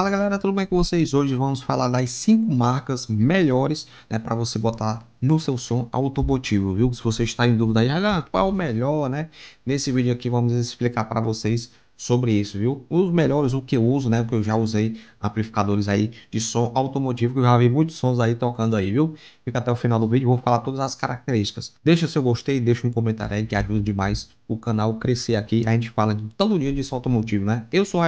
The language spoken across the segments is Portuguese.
Fala galera, tudo bem com vocês? Hoje vamos falar das 5 marcas melhores né, para você botar no seu som automotivo, viu? Se você está em dúvida aí, ah, qual é o melhor, né? Nesse vídeo aqui vamos explicar para vocês sobre isso, viu? Os melhores, o que eu uso, né? Porque eu já usei amplificadores aí de som automotivo, que eu já vi muitos sons aí tocando aí, viu? Fica até o final do vídeo, vou falar todas as características. Deixa seu gostei, deixa um comentário aí que ajuda demais o canal crescer aqui. A gente fala todo dia de som automotivo, né? Eu sou o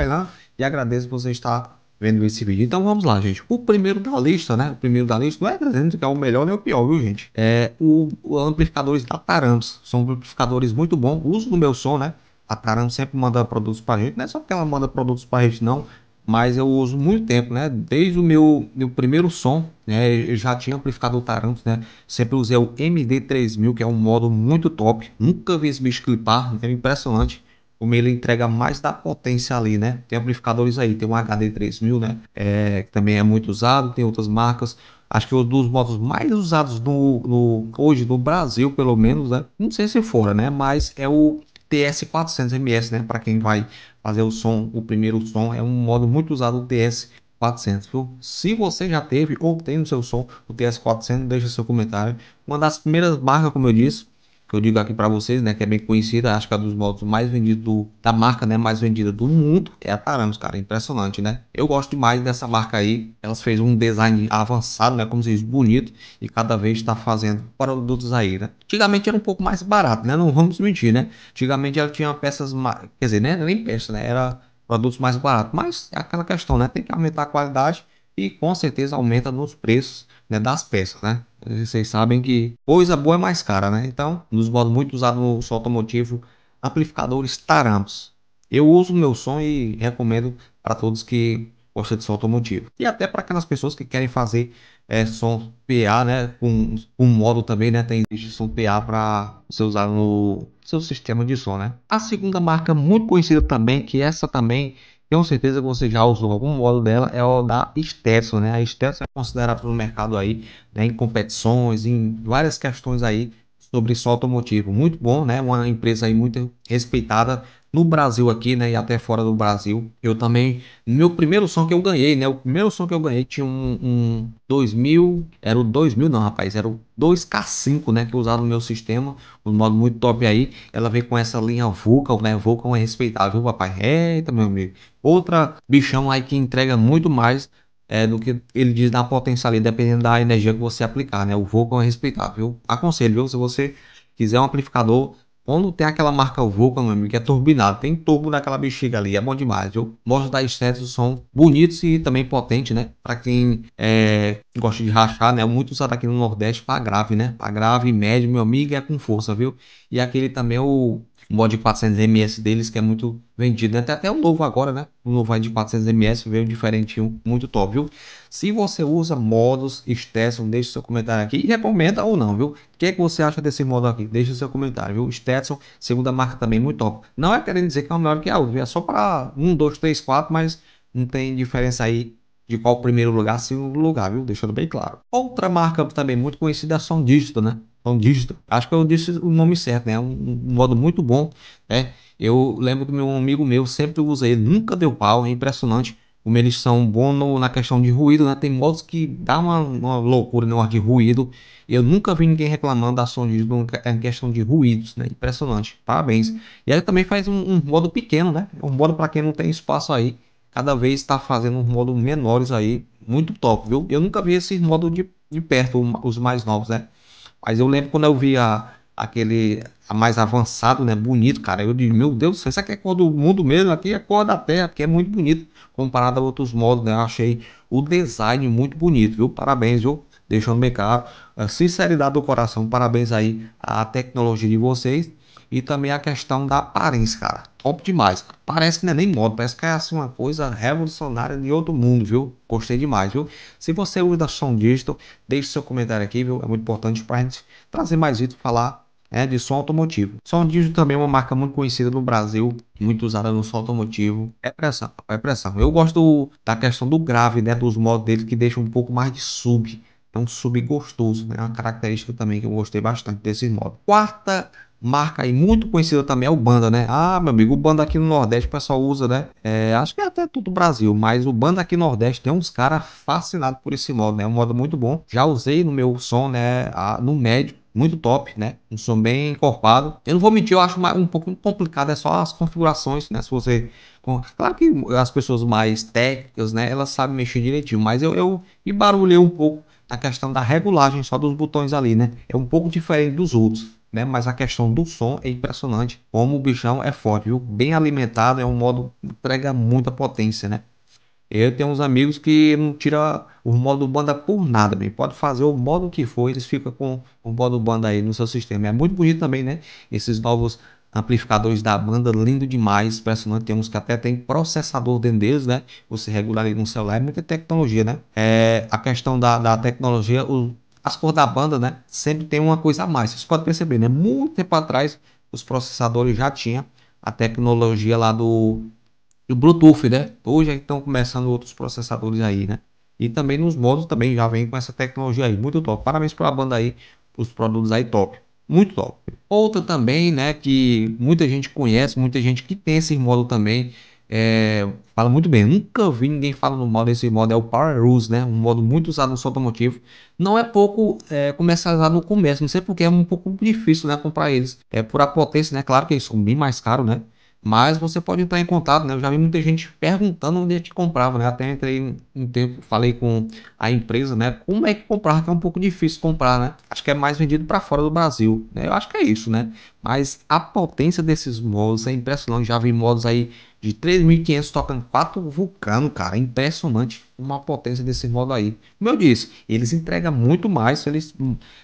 e agradeço você estar vendo esse vídeo. Então vamos lá, gente. O primeiro da lista, né? O primeiro da lista não é dizendo que é o melhor nem o pior, viu, gente? É o, o amplificadores da Tarams. São amplificadores muito bons. Uso do meu som, né? A Tarams sempre manda produtos pra gente. Não é só porque ela manda produtos pra gente, não. Mas eu uso muito tempo, né? Desde o meu, meu primeiro som, né? Eu já tinha amplificado o Tarams, né? Sempre usei o MD3000, que é um modo muito top. Nunca vi esse bicho clipar, é impressionante como ele entrega mais da potência ali, né? Tem amplificadores aí, tem um HD3000, né? É, que também é muito usado, tem outras marcas. Acho que um dos modos mais usados no, no, hoje no Brasil, pelo menos, né? Não sei se fora, né? Mas é o TS400MS, né? Para quem vai fazer o som, o primeiro som, é um modo muito usado o TS 400, Se você já teve ou tem no seu som o TS400, deixa seu comentário. Uma das primeiras marcas, como eu disse, que eu digo aqui para vocês, né, que é bem conhecida, acho que é dos motos mais vendidos do, da marca, né, mais vendida do mundo, é a Taranos, cara, impressionante, né? Eu gosto demais dessa marca aí, elas fez um design avançado, né, como vocês bonito, e cada vez está fazendo produtos aí, né? Antigamente era um pouco mais barato, né, não vamos mentir, né? Antigamente ela tinha peças, mais, quer dizer, né, é nem peças, né, era produtos mais baratos, mas é aquela questão, né, tem que aumentar a qualidade e com certeza aumenta nos preços, né, das peças, né? Vocês sabem que coisa boa é mais cara, né? Então, um dos modos muito usados no som automotivo, amplificadores Tarams. Eu uso meu som e recomendo para todos que gostam de som automotivo. E até para aquelas pessoas que querem fazer é, som PA, né? Com um modo também, né? Tem som PA para ser usado no seu sistema de som, né? A segunda marca muito conhecida também, que essa também tenho certeza que você já usou algum modo dela, é o da Stetson, né? A Stetson é considerada pelo mercado aí, né, em competições, em várias questões aí sobre só automotivo. Muito bom, né? Uma empresa aí muito respeitada no Brasil aqui, né, e até fora do Brasil. Eu também, meu primeiro som que eu ganhei, né, o primeiro som que eu ganhei tinha um, um 2000, era o 2000 não, rapaz, era o 2K5, né, que eu usava no meu sistema, um modo muito top aí. Ela vem com essa linha Vulcan, né, Vulcan é respeitável, viu, papai. Eita, meu amigo. Outra bichão aí que entrega muito mais é, do que ele diz na ali dependendo da energia que você aplicar, né, o Vulcan é respeitável. Aconselho, viu, se você quiser um amplificador quando tem aquela marca Vulcan, meu amigo, que é turbinado, tem turbo naquela bexiga ali, é bom demais, viu? Motos da estética, são bonitos e também potentes, né? Para quem é, gosta de rachar, né? Muito usado aqui no Nordeste para grave, né? Para grave, médio, meu amigo, é com força, viu? E aquele também é o um bode de 400 ms deles que é muito vendido. Né? até até o novo agora, né? O novo aí de 400 ms veio um diferentinho, muito top, viu? Se você usa modos Stetson, deixe seu comentário aqui e recomenda ou não, viu? O que, é que você acha desse modo aqui? Deixe seu comentário, viu? Stetson, segunda marca também, muito top. Não é querendo dizer que é o melhor que a outra, é só para um dois três quatro mas não tem diferença aí de qual primeiro lugar, segundo lugar, viu? Deixando bem claro. Outra marca também muito conhecida é a Som né? É um dígito, acho que eu disse o nome certo, né? É um, um modo muito bom, né? Eu lembro que meu amigo meu sempre usa ele, nunca deu pau, é impressionante como eles são bons no, na questão de ruído, né? Tem modos que dá uma, uma loucura no ar de ruído. Eu nunca vi ninguém reclamando da Sony em questão de ruídos, né? Impressionante, parabéns. Uhum. E ele também faz um, um, modo pequeno, né? É um modo para quem não tem espaço aí. Cada vez está fazendo um modos menores aí, muito top, viu? Eu nunca vi esses modos de, de perto, os mais novos, né? Mas eu lembro quando eu vi a, aquele a mais avançado, né? Bonito, cara. Eu disse, meu Deus, isso aqui é cor do mundo mesmo, aqui é cor da terra, que é muito bonito comparado a outros modos, né? Eu achei o design muito bonito, viu? Parabéns, viu? Deixando bem claro, a sinceridade do coração, parabéns aí à tecnologia de vocês. E também a questão da aparência, cara. Top demais. Parece que não é nem moda, parece que é assim uma coisa revolucionária de outro mundo, viu? Gostei demais, viu? Se você usa som digital, deixe seu comentário aqui, viu? É muito importante para a gente trazer mais vídeo falar é de som automotivo. Som digital também é uma marca muito conhecida no Brasil, muito usada no som automotivo. É pressão, é pressão. Eu gosto da questão do grave, né? Dos modos dele que deixa um pouco mais de sub. É um sub gostoso, né? É uma característica também que eu gostei bastante desses modos Quarta marca aí muito conhecida também é o Banda, né? Ah, meu amigo, o Banda aqui no Nordeste o pessoal usa, né? É, acho que é até todo o Brasil, mas o Banda aqui no Nordeste tem uns caras fascinados por esse modo, né? É um modo muito bom. Já usei no meu som, né? Ah, no médio, muito top, né? Um som bem encorpado. Eu não vou mentir, eu acho um pouco complicado, é só as configurações, né? Se você. Claro que as pessoas mais técnicas, né? Elas sabem mexer direitinho, mas eu, eu me barulhei um pouco na questão da regulagem só dos botões ali, né? É um pouco diferente dos outros né? Mas a questão do som é impressionante. Como o bichão é forte, viu? Bem alimentado, é um modo que entrega muita potência, né? Eu tenho uns amigos que não tira o modo banda por nada, bem. Pode fazer o modo que for, eles ficam com o modo banda aí no seu sistema. É muito bonito também, né? Esses novos amplificadores da banda, lindo demais, impressionante. Temos que até tem processador dentro deles, né? Você regular ali no celular, é muita tecnologia, né? É, a questão da, da tecnologia, o as cores da banda, né, sempre tem uma coisa a mais. Vocês podem perceber, né? Muito tempo atrás, os processadores já tinham a tecnologia lá do, do Bluetooth, né? Hoje estão começando outros processadores aí, né? E também nos modos também já vem com essa tecnologia aí, muito top. Parabéns para a banda aí, os produtos aí top, muito top. Outra também, né, que muita gente conhece, muita gente que tem esse modo também, é, fala muito bem. Nunca vi ninguém falando mal desse modo. É o Power Rules, né? Um modo muito usado no automotivo. Não é pouco é, comercializado no começo. Não sei porque é um pouco difícil, né? Comprar eles. É por a potência, né? Claro que eles são bem mais caros, né? Mas você pode entrar em contato, né? Eu já vi muita gente perguntando onde a gente comprava, né? Até entrei um tempo, falei com a empresa, né? Como é que comprar? Que é um pouco difícil comprar, né? Acho que é mais vendido para fora do Brasil, né? Eu acho que é isso, né? Mas a potência desses modos é impressionante. Já vi modos aí de 3.500 tocando 4 vulcano, cara. impressionante uma potência desse modo aí. Como eu disse, eles entregam muito mais. Se eles,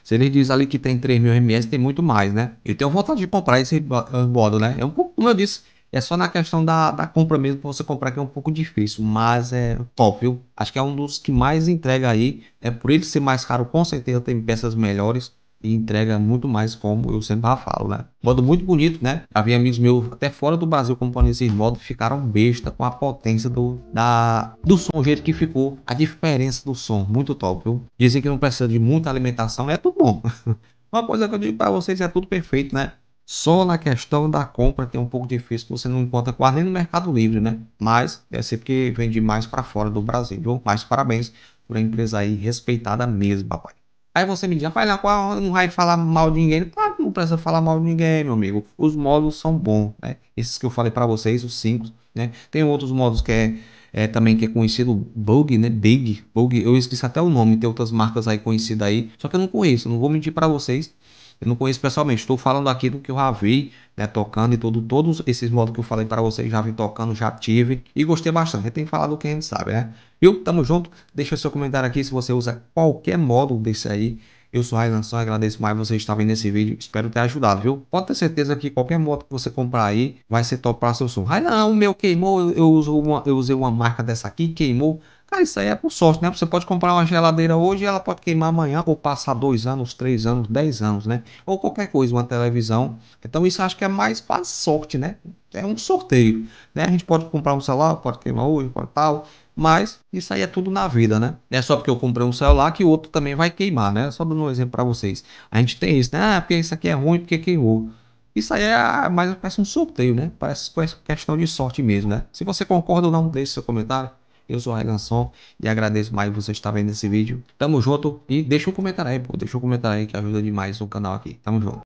se eles dizem ali que tem 3.000 ms, tem muito mais, né? Eu tenho vontade de comprar esse eh, modo, né? É um pouco, como eu disse, é só na questão da, da compra mesmo, pra você comprar que é um pouco difícil, mas é top, viu? Acho que é um dos que mais entrega aí, é né? por ele ser mais caro, com certeza tem peças melhores, e entrega muito mais, como eu sempre falo, né? Modo muito bonito, né? Havia amigos meus até fora do Brasil compondo esses modos, ficaram besta com a potência do, da, do som, o jeito que ficou, a diferença do som, muito top, viu? Dizem que não precisa de muita alimentação, é tudo bom. Uma coisa que eu digo para vocês é tudo perfeito, né? Só na questão da compra tem um pouco difícil, você não encontra quase nem no Mercado Livre, né? Mas deve ser porque vende mais para fora do Brasil, viu? Mas parabéns por a empresa aí respeitada mesmo, papai. Aí você me diz, rapaz, não vai falar mal de ninguém. Ah, não precisa falar mal de ninguém, meu amigo. Os módulos são bons, né? Esses que eu falei para vocês, os cinco, né? Tem outros módulos que é, é, também que é conhecido Bug, né? Big, Bug. Eu esqueci até o nome, tem outras marcas aí conhecidas aí, só que eu não conheço, não vou mentir para vocês. Eu não conheço pessoalmente, estou falando aqui do que eu já vi, né, tocando e todo, todos esses modos que eu falei para vocês, já vim tocando, já tive e gostei bastante. A gente tem que falar do que a gente sabe, né? Viu? Tamo junto. Deixa seu comentário aqui se você usa qualquer módulo desse aí. Eu sou Rainan Só, agradeço mais você estar vendo esse vídeo. Espero ter ajudado, viu? Pode ter certeza que qualquer moto que você comprar aí vai ser top para seu som. Rainan, o meu queimou, eu, uso uma, eu usei uma marca dessa aqui, queimou. Cara, isso aí é por sorte, né? Você pode comprar uma geladeira hoje e ela pode queimar amanhã, ou passar dois anos, três anos, dez anos, né? Ou qualquer coisa, uma televisão. Então isso acho que é mais para sorte, né? É um sorteio, né? A gente pode comprar um celular, pode queimar hoje, pode tal. Mas isso aí é tudo na vida, né? Não é só porque eu comprei um celular que o outro também vai queimar, né? Só dando um exemplo para vocês. A gente tem isso, né? Ah, porque isso aqui é ruim, porque queimou. Isso aí é mais parece um sorteio, né? Parece questão de sorte mesmo, né? Se você concorda ou não, deixe seu comentário. Eu sou o Reganson e agradeço mais você estar vendo esse vídeo. Tamo junto e deixa um comentário aí, pô. Deixa um comentário aí que ajuda demais o canal aqui. Tamo junto.